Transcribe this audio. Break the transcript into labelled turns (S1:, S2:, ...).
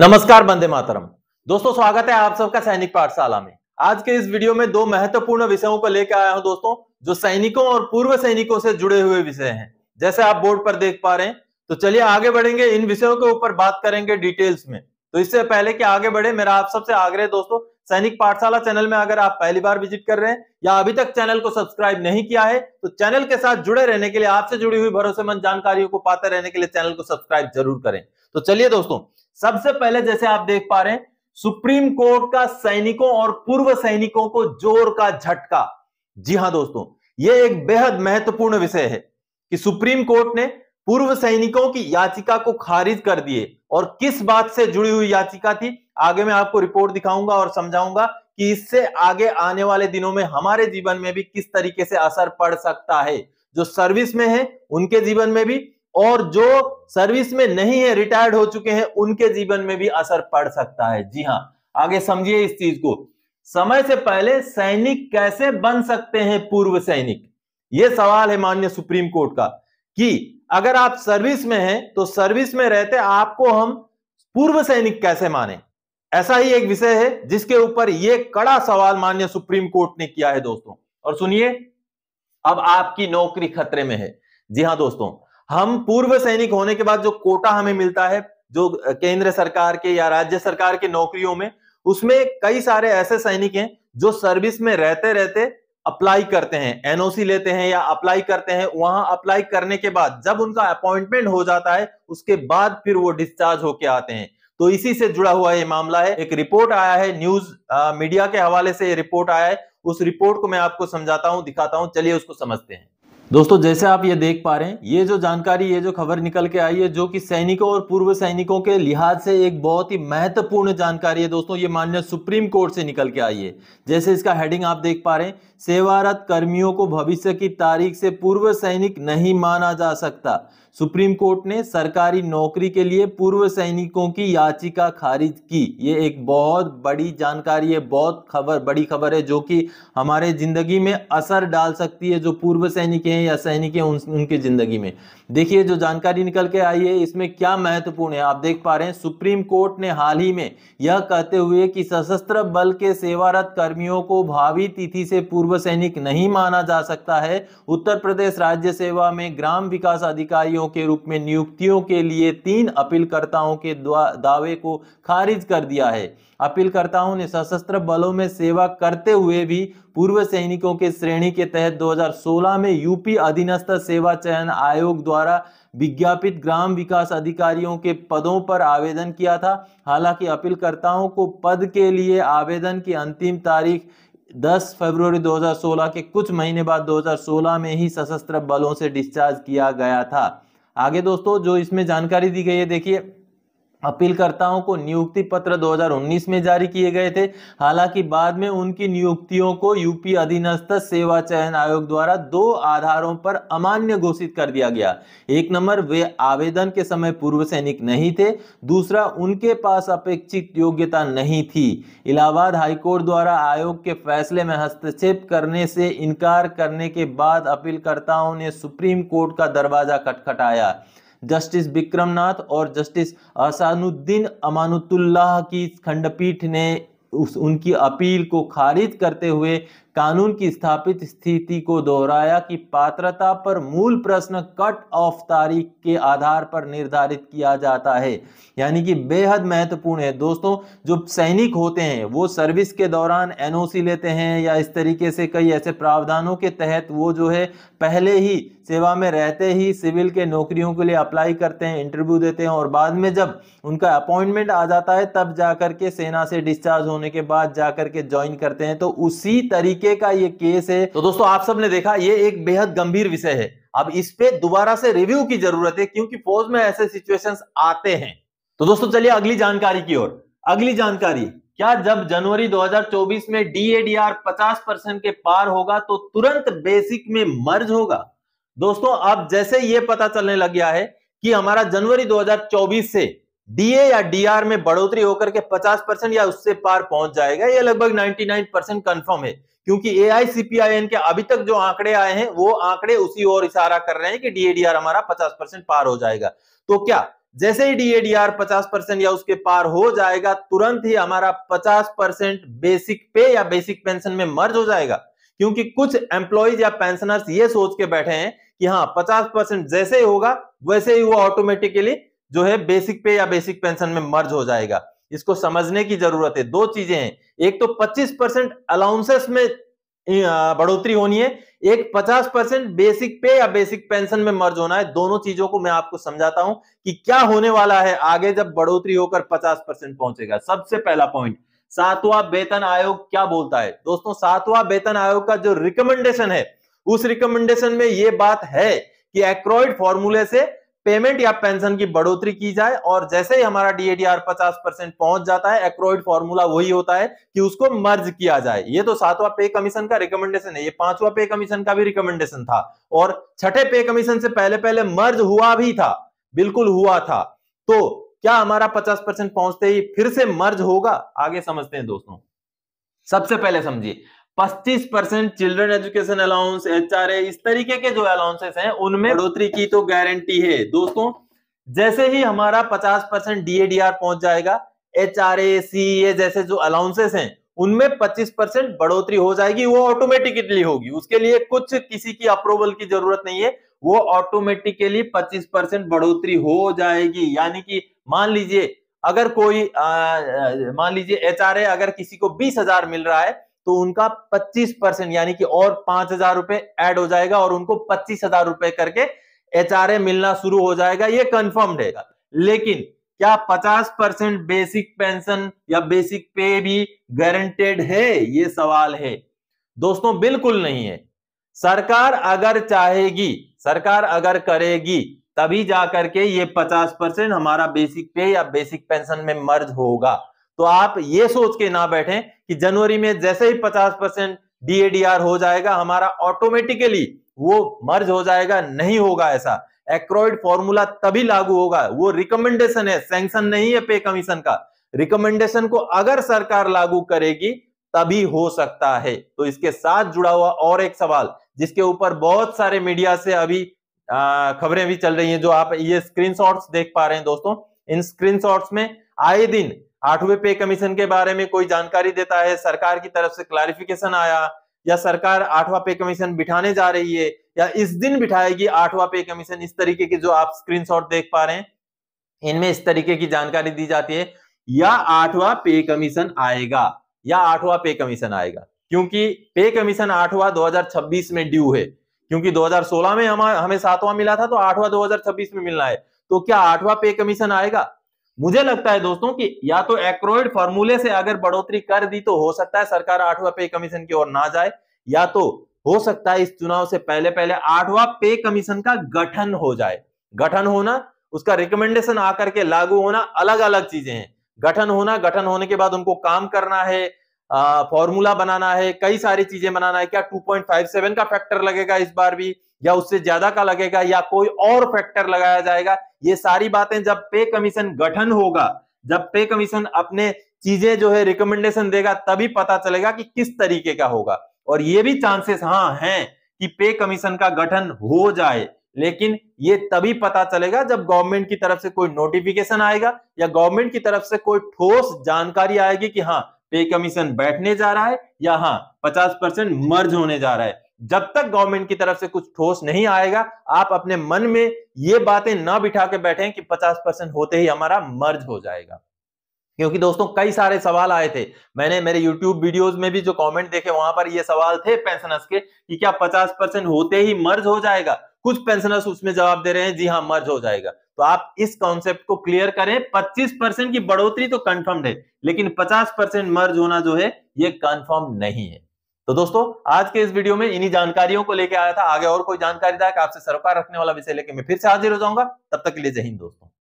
S1: नमस्कार बंदे मातरम दोस्तों स्वागत है आप सबका सैनिक पाठशाला में आज के इस वीडियो में दो महत्वपूर्ण विषयों को लेकर आया हूं दोस्तों जो सैनिकों और पूर्व सैनिकों से जुड़े हुए विषय हैं जैसे आप बोर्ड पर देख पा रहे हैं तो चलिए आगे बढ़ेंगे इन विषयों के ऊपर बात करेंगे डिटेल्स में तो इससे पहले कि आगे बढ़े मेरा आप सबसे आग्रह दोस्तों सैनिक पाठशाला चैनल में अगर आप पहली बार विजिट कर रहे हैं या अभी तक चैनल को सब्सक्राइब नहीं किया है तो चैनल के साथ जुड़े रहने के लिए आपसे जुड़ी हुई भरोसेमंद जानकारियों को पाते रहने के लिए चैनल को सब्सक्राइब जरूर करें तो चलिए दोस्तों सबसे पहले जैसे आप देख पा रहे हैं सुप्रीम कोर्ट का सैनिकों और पूर्व सैनिकों को जोर का झटका जी हां दोस्तों यह एक बेहद महत्वपूर्ण विषय है कि सुप्रीम कोर्ट ने पूर्व सैनिकों की याचिका को खारिज कर दिए और किस बात से जुड़ी हुई याचिका थी आगे मैं आपको रिपोर्ट दिखाऊंगा और समझाऊंगा कि इससे आगे आने वाले दिनों में हमारे जीवन में भी किस तरीके से असर पड़ सकता है जो सर्विस में है उनके जीवन में भी और जो सर्विस में नहीं है रिटायर्ड हो चुके हैं उनके जीवन में भी असर पड़ सकता है जी हाँ आगे समझिए इस चीज को समय से पहले सैनिक कैसे बन सकते हैं पूर्व सैनिक यह सवाल है मान्य सुप्रीम कोर्ट का कि अगर आप सर्विस में हैं तो सर्विस में रहते आपको हम पूर्व सैनिक कैसे माने ऐसा ही एक विषय है जिसके ऊपर यह कड़ा सवाल मान्य सुप्रीम कोर्ट ने किया है दोस्तों और सुनिए अब आपकी नौकरी खतरे में है जी हाँ दोस्तों हम पूर्व सैनिक होने के बाद जो कोटा हमें मिलता है जो केंद्र सरकार के या राज्य सरकार के नौकरियों में उसमें कई सारे ऐसे सैनिक हैं जो सर्विस में रहते रहते अप्लाई करते हैं एनओसी लेते हैं या अप्लाई करते हैं वहां अप्लाई करने के बाद जब उनका अपॉइंटमेंट हो जाता है उसके बाद फिर वो डिस्चार्ज होके आते हैं तो इसी से जुड़ा हुआ ये मामला है एक रिपोर्ट आया है न्यूज आ, मीडिया के हवाले से ये रिपोर्ट आया है उस रिपोर्ट को मैं आपको समझाता हूं दिखाता हूं चलिए उसको समझते हैं दोस्तों जैसे आप ये देख पा रहे हैं ये जो जानकारी ये जो खबर निकल के आई है जो कि सैनिकों और पूर्व सैनिकों के लिहाज से एक बहुत ही महत्वपूर्ण जानकारी है दोस्तों ये मान्य सुप्रीम कोर्ट से निकल के आई है जैसे इसका हेडिंग आप देख पा रहे हैं सेवारत कर्मियों को भविष्य की तारीख से पूर्व सैनिक नहीं माना जा सकता सुप्रीम कोर्ट ने सरकारी नौकरी के लिए पूर्व सैनिकों की याचिका खारिज की ये एक बहुत बड़ी जानकारी है बहुत खबर बड़ी खबर है जो कि हमारे ज़िंदगी में असर डाल सकती है जो पूर्व सैनिक हैं या सैनिक हैं उन, उनकी ज़िंदगी में देखिए जो जानकारी निकल के आई है इसमें क्या महत्वपूर्ण है आप देख पा रहे हैं सुप्रीम कोर्ट ने हाल ही में यह कहते हुए कि सशस्त्र बल के सेवारत कर्मियों को भावी तिथि से पूर्व सैनिक नहीं माना जा सकता है उत्तर प्रदेश राज्य सेवा में ग्राम विकास अधिकारी अधिकारियों के रूप में नियुक्तियों के लिए तीन अपीलकर्ताओं के दावे को खारिज कर दिया है अपीलकर्ताओं ने सशस्त्र बलों में सेवा करते हुए भी पूर्व सैनिकों के श्रेणी के तहत 2016 में यूपी अधीनस्थ सेवा चयन आयोग द्वारा विज्ञापित ग्राम विकास अधिकारियों के पदों पर आवेदन किया था हालांकि अपीलकर्ताओं को पद के लिए आवेदन की अंतिम तारीख 10 फरवरी 2016 के कुछ महीने बाद 2016 में ही सशस्त्र बलों से डिस्चार्ज किया गया था आगे दोस्तों जो इसमें जानकारी दी गई है देखिए अपीलकर्ताओं को नियुक्ति पत्र 2019 में जारी किए गए थे हालांकि बाद में उनकी नियुक्तियों को यूपी अधीनस्थ सेवा चयन आयोग द्वारा दो आधारों पर अमान्य घोषित कर दिया गया एक नंबर वे आवेदन के समय पूर्व सैनिक नहीं थे दूसरा उनके पास अपेक्षित योग्यता नहीं थी इलाहाबाद हाईकोर्ट द्वारा आयोग के फैसले में हस्तक्षेप करने से इनकार करने के बाद अपीलकर्ताओं ने सुप्रीम कोर्ट का दरवाजा खटखटाया जस्टिस विक्रमनाथ नाथ और जस्टिस असानुद्दीन अमानुतुल्लाह की खंडपीठ ने उस उनकी अपील को खारिज करते हुए कानून की स्थापित स्थिति को दोहराया कि पात्रता पर मूल प्रश्न कट ऑफ तारीख के आधार पर निर्धारित किया जाता है यानी कि बेहद महत्वपूर्ण है दोस्तों जो सैनिक होते हैं वो सर्विस के दौरान एनओसी लेते हैं या इस तरीके से कई ऐसे प्रावधानों के तहत वो जो है पहले ही सेवा में रहते ही सिविल के नौकरियों के लिए अप्लाई करते हैं इंटरव्यू देते हैं और बाद में जब उनका अपॉइंटमेंट आ जाता है तब जाकर के सेना से डिस्चार्ज होने के बाद जाकर के ज्वाइन करते हैं तो उसी तरीके तरीके का ये केस है तो दोस्तों आप सब ने देखा ये एक बेहद गंभीर विषय है अब इस पे दोबारा से रिव्यू की जरूरत है क्योंकि फौज में ऐसे सिचुएशंस आते हैं तो दोस्तों चलिए अगली जानकारी की ओर अगली जानकारी क्या जब जनवरी 2024 में डीएडीआर 50 परसेंट के पार होगा तो तुरंत बेसिक में मर्ज होगा दोस्तों अब जैसे ये पता चलने लग गया है कि हमारा जनवरी 2024 से डीए या डीआर में बढ़ोतरी होकर के 50 परसेंट या उससे पार पहुंच जाएगा ये लगभग 99 परसेंट कन्फर्म है क्योंकि ए के अभी तक जो आंकड़े आए हैं वो आंकड़े उसी ओर इशारा कर रहे हैं कि डीएडीआर हमारा 50 परसेंट पार हो जाएगा तो क्या जैसे ही डीएडीआर 50 परसेंट या उसके पार हो जाएगा तुरंत ही हमारा 50 परसेंट बेसिक पे या बेसिक पेंशन में मर्ज हो जाएगा क्योंकि कुछ एम्प्लॉयज या पेंशनर्स ये सोच के बैठे हैं कि हाँ पचास परसेंट जैसे ही होगा वैसे ही वो ऑटोमेटिकली जो है बेसिक पे या बेसिक पेंशन में मर्ज हो जाएगा इसको समझने की जरूरत है दो चीजें हैं एक तो 25 परसेंट अलाउंसेस में बढ़ोतरी होनी है एक 50 परसेंट बेसिक पे या बेसिक पेंशन में मर्ज होना है दोनों चीजों को मैं आपको समझाता हूं कि क्या होने वाला है आगे जब बढ़ोतरी होकर 50 परसेंट पहुंचेगा सबसे पहला पॉइंट सातवां वेतन आयोग क्या बोलता है दोस्तों सातवां वेतन आयोग का जो रिकमेंडेशन है उस रिकमेंडेशन में यह बात है कि एक्रॉइड फॉर्मूले से पेमेंट या पेंशन की बढ़ोतरी की जाए और जैसे ही हमारा डीएडीआर 50 परसेंट पहुंच जाता है एक्रोइड फॉर्मूला वही होता है कि उसको मर्ज किया जाए ये तो सातवां पे कमीशन का रिकमेंडेशन है ये पांचवा पे कमीशन का भी रिकमेंडेशन था और छठे पे कमीशन से पहले पहले मर्ज हुआ भी था बिल्कुल हुआ था तो क्या हमारा पचास परसेंट पहुंचते ही फिर से मर्ज होगा आगे समझते हैं दोस्तों सबसे पहले समझिए पच्चीस percent children education allowance H इस तरीके के जो अलाउंसेस हैं उनमें बढ़ोतरी की तो गारंटी है दोस्तों जैसे ही हमारा 50 परसेंट डीएडीआर पहुंच जाएगा H R A C A e जैसे जो अलाउंसेस हैं उनमें 25 परसेंट बढ़ोतरी हो जाएगी वो ऑटोमेटिकली होगी उसके लिए कुछ किसी की अप्रूवल की जरूरत नहीं है वो ऑटोमेटिकली पच्चीस परसेंट बढ़ोतरी हो जाएगी यानी कि मान लीजिए अगर कोई मान लीजिए एच अगर किसी को बीस हजार मिल रहा है तो उनका 25 परसेंट यानी कि और पांच हजार रुपए एड हो जाएगा और उनको पच्चीस हजार रुपए करके एच मिलना शुरू हो जाएगा ये कंफर्म रहेगा लेकिन क्या 50 परसेंट बेसिक पेंशन या बेसिक पे भी गारंटेड है ये सवाल है दोस्तों बिल्कुल नहीं है सरकार अगर चाहेगी सरकार अगर करेगी तभी जाकर के ये 50 परसेंट हमारा बेसिक पे या बेसिक पेंशन में मर्ज होगा तो आप ये सोच के ना बैठे कि जनवरी में जैसे ही पचास परसेंट डीएडीआर हो जाएगा हमारा ऑटोमेटिकली वो मर्ज हो जाएगा नहीं होगा ऐसा एक्रॉइड फॉर्मूला तभी लागू होगा वो रिकमेंडेशन है सैंक्शन नहीं है पे कमीशन का रिकमेंडेशन को अगर सरकार लागू करेगी तभी हो सकता है तो इसके साथ जुड़ा हुआ और एक सवाल जिसके ऊपर बहुत सारे मीडिया से अभी खबरें भी चल रही हैं जो आप ये स्क्रीनशॉट्स देख पा रहे हैं दोस्तों इन स्क्रीनशॉट्स में आए दिन आठवें पे कमीशन के बारे में कोई जानकारी देता है सरकार की तरफ से क्लारिफिकेशन आया या सरकार आठवां पे कमीशन बिठाने जा रही है या इस दिन बिठाएगी आठवां पे कमीशन इस तरीके की जो आप स्क्रीनशॉट देख पा रहे हैं इनमें इस तरीके की जानकारी दी जाती है या आठवां पे कमीशन आएगा या आठवां पे कमीशन आएगा क्योंकि पे कमीशन आठवां 2026 में ड्यू है क्योंकि 2016 में हम हमें सातवां मिला था तो आठवां 2026 में मिलना है तो क्या आठवां पे कमीशन आएगा मुझे लगता है दोस्तों कि या तो एक्रोइड फॉर्मूले से अगर बढ़ोतरी कर दी तो हो सकता है सरकार आठवा पे कमीशन की ओर ना जाए या तो हो सकता है इस चुनाव से पहले पहले आठवा पे कमीशन का गठन हो जाए गठन होना उसका रिकमेंडेशन आकर के लागू होना अलग अलग चीजें हैं गठन होना गठन होने के बाद उनको काम करना है फॉर्मूला बनाना है कई सारी चीजें बनाना है क्या 2.57 का फैक्टर लगेगा इस बार भी या उससे ज्यादा का लगेगा या कोई और फैक्टर लगाया जाएगा ये सारी बातें जब पे कमीशन गठन होगा जब पे कमीशन अपने चीजें जो है रिकमेंडेशन देगा तभी पता चलेगा कि किस तरीके का होगा और ये भी चांसेस हाँ हैं कि पे कमीशन का गठन हो जाए लेकिन ये तभी पता चलेगा जब गवर्नमेंट की तरफ से कोई नोटिफिकेशन आएगा या गवर्नमेंट की तरफ से कोई ठोस जानकारी आएगी कि हाँ पे कमीशन बैठने जा रहा है या हाँ पचास परसेंट मर्ज होने जा रहा है जब तक गवर्नमेंट की तरफ से कुछ ठोस नहीं आएगा आप अपने मन में ये बातें ना बिठा के बैठे कि 50 परसेंट होते ही हमारा मर्ज हो जाएगा क्योंकि दोस्तों कई सारे सवाल आए थे मैंने मेरे YouTube वीडियोस में भी जो कमेंट देखे वहां पर ये सवाल थे पेंशनर्स के कि क्या 50 परसेंट होते ही मर्ज हो जाएगा कुछ पेंशनर्स उसमें जवाब दे रहे हैं जी हाँ मर्ज हो जाएगा तो आप इस कॉन्सेप्ट को क्लियर करें 25 परसेंट की बढ़ोतरी तो कंफर्म्ड है लेकिन 50 परसेंट मर्ज होना जो है ये कंफर्म नहीं है तो दोस्तों आज के इस वीडियो में इन्हीं जानकारियों को लेकर आया था आगे और कोई जानकारी दायक आपसे सरोकार रखने वाला विषय लेके मैं फिर से हाजिर हो जाऊंगा तब तक के लिए जय हिंद दोस्तों